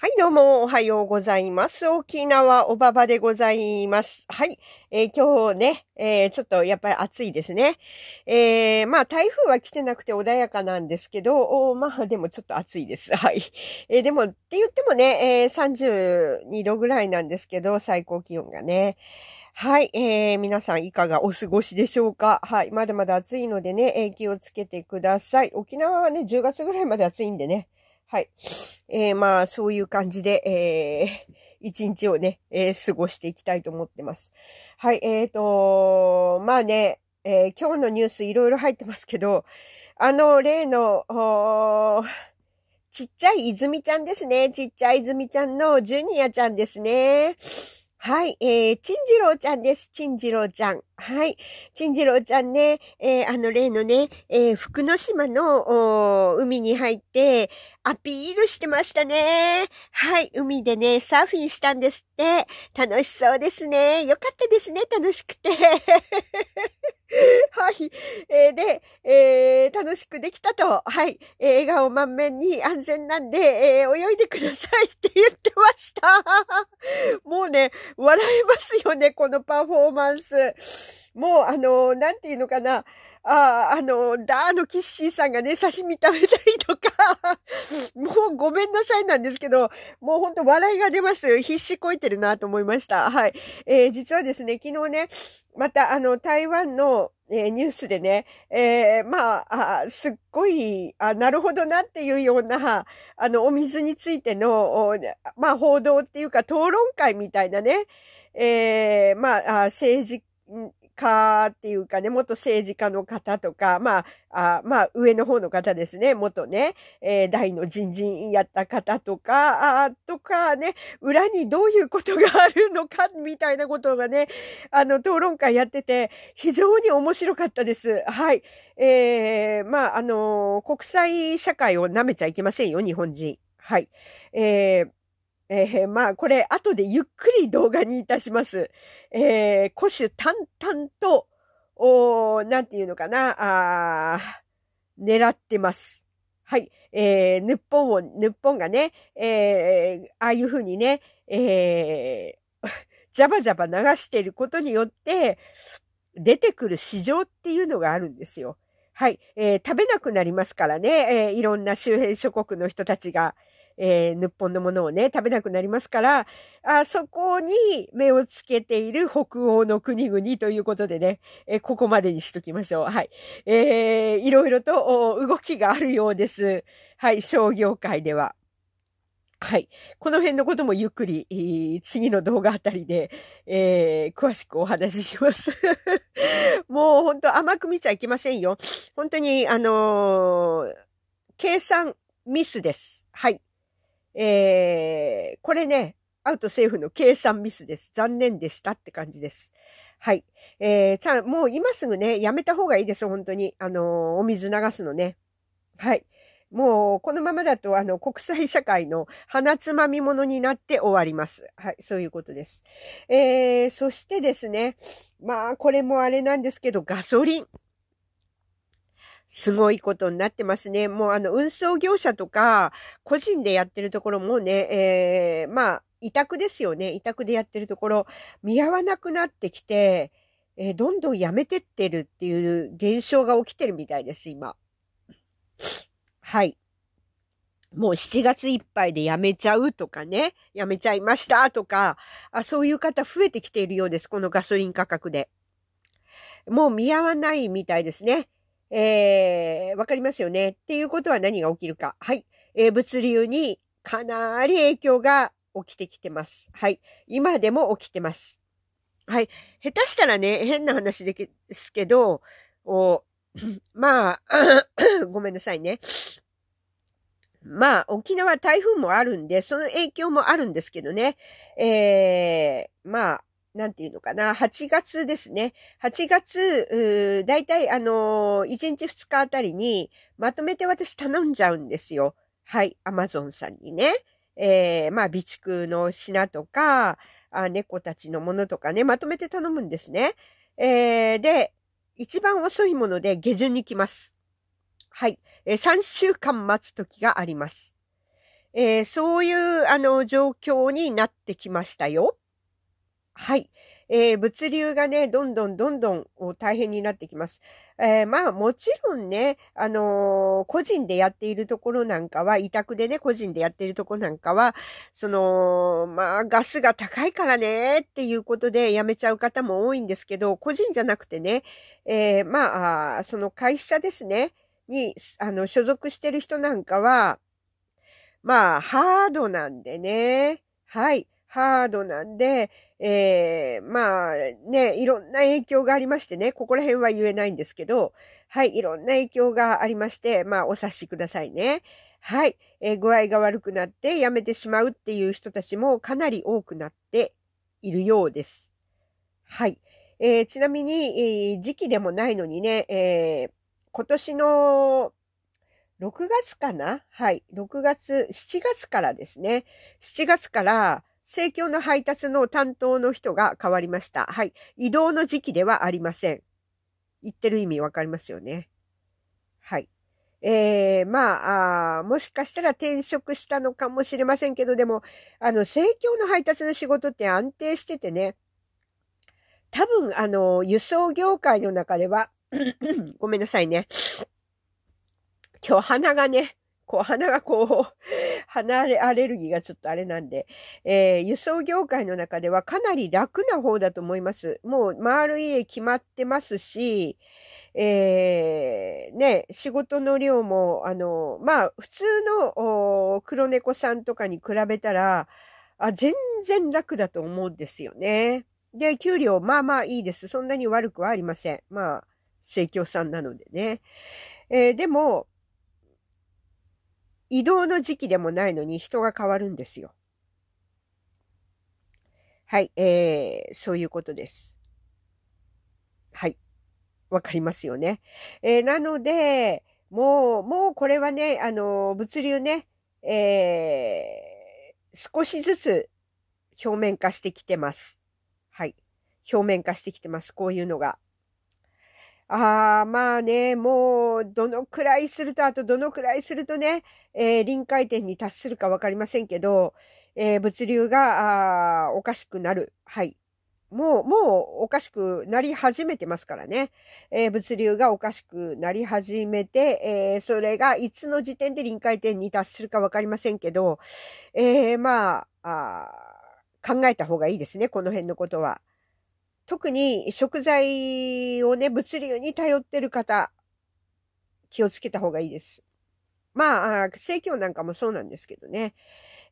はい、どうも、おはようございます。沖縄おばばでございます。はい、えー、今日ね、えー、ちょっとやっぱり暑いですね。えー、まあ、台風は来てなくて穏やかなんですけど、まあ、でもちょっと暑いです。はい。えでも、って言ってもね、え32度ぐらいなんですけど、最高気温がね。はい、えー、皆さんいかがお過ごしでしょうかはい、まだまだ暑いのでね、え気をつけてください。沖縄はね、10月ぐらいまで暑いんでね。はい。えー、まあ、そういう感じで、えー、一日をね、えー、過ごしていきたいと思ってます。はい、えーと、まあね、えー、今日のニュースいろいろ入ってますけど、あの、例の、ちっちゃい泉ちゃんですね。ちっちゃい泉ちゃんのジュニアちゃんですね。はい、えー、ちんじろうちゃんです。ちんじろうちゃん。はい。ちんじろうちゃんね、えー、あの例のね、えー、福の島の海に入って、アピールしてましたね。はい。海でね、サーフィンしたんですって。楽しそうですね。よかったですね。楽しくて。はい。えー、で、えー、楽しくできたと、はい。えー、笑顔満面に安全なんで、えー、泳いでくださいって言ってました。もうね、笑えますよね、このパフォーマンス。もう、あの、なんていうのかな。ああ、あの、ラーのキッシーさんがね、刺身食べたりとか もうごめんなさいなんですけど、もうほんと笑いが出ます。必死こいてるなと思いました。はい。えー、実はですね、昨日ね、またあの、台湾の、えー、ニュースでね、えー、まああ、すっごい、あ、なるほどなっていうような、あの、お水についての、まあ、報道っていうか、討論会みたいなね、えー、まあ、政治家っていうかね、元政治家の方とか、まあ、あまあ、上の方の方ですね、元ね、えー、大の人事やった方とか、あとかね、裏にどういうことがあるのか、みたいなことがね、あの、討論会やってて、非常に面白かったです。はい。えー、まあ、あのー、国際社会を舐めちゃいけませんよ、日本人。はい。えーえー、まあ、これ、後でゆっくり動画にいたします。えー、古種淡々と、おなんていうのかな、あ狙ってます。はい。えー、日本を、日本がね、えー、ああいうふうにね、えー、ジャバジャバ流していることによって、出てくる市場っていうのがあるんですよ。はい。えー、食べなくなりますからね、えー、いろんな周辺諸国の人たちが。えー、日本のものをね、食べなくなりますから、あそこに目をつけている北欧の国々ということでね、えー、ここまでにしときましょう。はい。えー、いろいろと動きがあるようです。はい、商業界では。はい。この辺のこともゆっくり、次の動画あたりで、えー、詳しくお話しします。もう本当甘く見ちゃいけませんよ。本当に、あのー、計算ミスです。はい。えー、これね、アウト政府の計算ミスです。残念でしたって感じです。はい。えー、ちゃん、もう今すぐね、やめた方がいいです、本当に。あのお水流すのね。はい。もう、このままだと、あの、国際社会の鼻つまみものになって終わります。はい、そういうことです。えー、そしてですね、まあ、これもあれなんですけど、ガソリン。すごいことになってますね。もうあの、運送業者とか、個人でやってるところもね、えー、まあ、委託ですよね。委託でやってるところ、見合わなくなってきて、えー、どんどんやめてってるっていう現象が起きてるみたいです、今。はい。もう7月いっぱいで辞めちゃうとかね、辞めちゃいましたとかあ、そういう方増えてきているようです、このガソリン価格で。もう見合わないみたいですね。えー、わかりますよね。っていうことは何が起きるか。はい。えー、物流にかなり影響が起きてきてます。はい。今でも起きてます。はい。下手したらね、変な話ですけど、お まあ ごめんなさいね。まあ、沖縄台風もあるんで、その影響もあるんですけどね。えー、まあ、なんていうのかな、8月ですね。8月、だいあのー、1日2日あたりに、まとめて私頼んじゃうんですよ。はい、アマゾンさんにね。えー、まあ、備蓄の品とか、あ猫たちのものとかね、まとめて頼むんですね。えー、で、一番遅いもので下旬に来ます。はい。えー、3週間待つ時があります。えー、そういう、あの、状況になってきましたよ。はい。えー、物流がね、どんどんどんどん大変になってきます。えー、まあもちろんね、あのー、個人でやっているところなんかは、委託でね、個人でやっているところなんかは、その、まあガスが高いからね、っていうことで辞めちゃう方も多いんですけど、個人じゃなくてね、えまあ、その会社ですね、に、あの、所属してる人なんかは、まあ、ハードなんでね、はい。ハードなんで、えー、まあね、いろんな影響がありましてね、ここら辺は言えないんですけど、はい、いろんな影響がありまして、まあお察しくださいね。はい、えー、具合が悪くなってやめてしまうっていう人たちもかなり多くなっているようです。はい。えー、ちなみに、えー、時期でもないのにね、えー、今年の6月かなはい。6月、7月からですね。7月から、生協の配達の担当の人が変わりました。はい。移動の時期ではありません。言ってる意味わかりますよね。はい。えー、まあもしかしたら転職したのかもしれませんけど、でも、あの、生協の配達の仕事って安定しててね、多分、あの、輸送業界の中では ごめんなさいね。今日鼻がね、こう鼻がこう鼻アレルギーがちょっとあれなんで、えー、輸送業界の中ではかなり楽な方だと思います。もう、丸い家決まってますし、えー、ね、仕事の量も、あの、まあ、普通の黒猫さんとかに比べたら、あ全然楽だと思うんですよね。で、給料、まあまあいいです。そんなに悪くはありません。まあ、生協さんなのでね。えー、でも、移動の時期でもないのに人が変わるんですよ。はい、えー、そういうことです。はい。わかりますよね。えー、なので、もう、もうこれはね、あの、物流ね、えー、少しずつ表面化してきてます。はい。表面化してきてます。こういうのが。ああ、まあね、もう、どのくらいすると、あとどのくらいするとね、えー、臨界点に達するかわかりませんけど、えー、物流が、あおかしくなる。はい。もう、もうおかしくなり始めてますからね。えー、物流がおかしくなり始めて、えー、それがいつの時点で臨界点に達するかわかりませんけど、えー、まああ、考えた方がいいですね、この辺のことは。特に食材をね、物流に頼ってる方、気をつけた方がいいです。まあ、生協なんかもそうなんですけどね。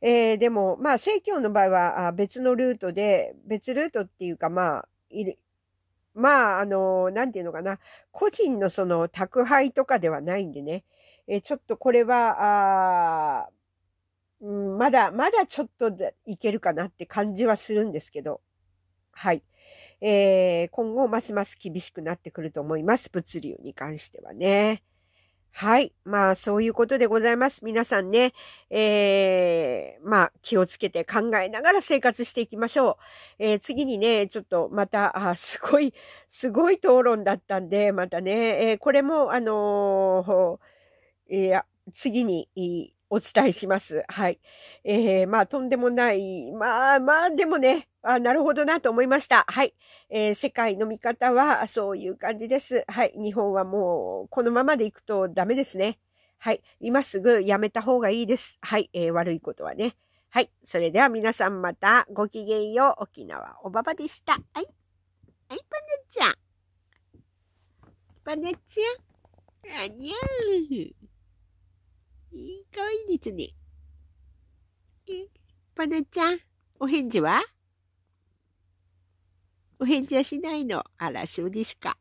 えー、でも、まあ、生協の場合は別のルートで、別ルートっていうか、まあ、いる、まあ、あの、なんていうのかな、個人のその宅配とかではないんでね、えちょっとこれは、あまだ、まだちょっといけるかなって感じはするんですけど、はい。えー、今後ますます厳しくなってくると思います。物流に関してはね。はい。まあ、そういうことでございます。皆さんね、えー、まあ、気をつけて考えながら生活していきましょう。えー、次にね、ちょっとまた、あ、すごい、すごい討論だったんで、またね、えー、これも、あのー、いや、次にお伝えします。はい。えー、まあ、とんでもない、まあ、まあ、でもね、あ、なるほどなと思いました。はい。えー、世界の見方はそういう感じです。はい。日本はもうこのままでいくとダメですね。はい。今すぐやめた方がいいです。はい。えー、悪いことはね。はい。それでは皆さんまたごきげんよう。沖縄おばばでした。はい。はい、パネちゃん。パネちゃん。あにゃー。かわいいですね。パネちゃん、お返事はお返事はしないの。あら、そうしか。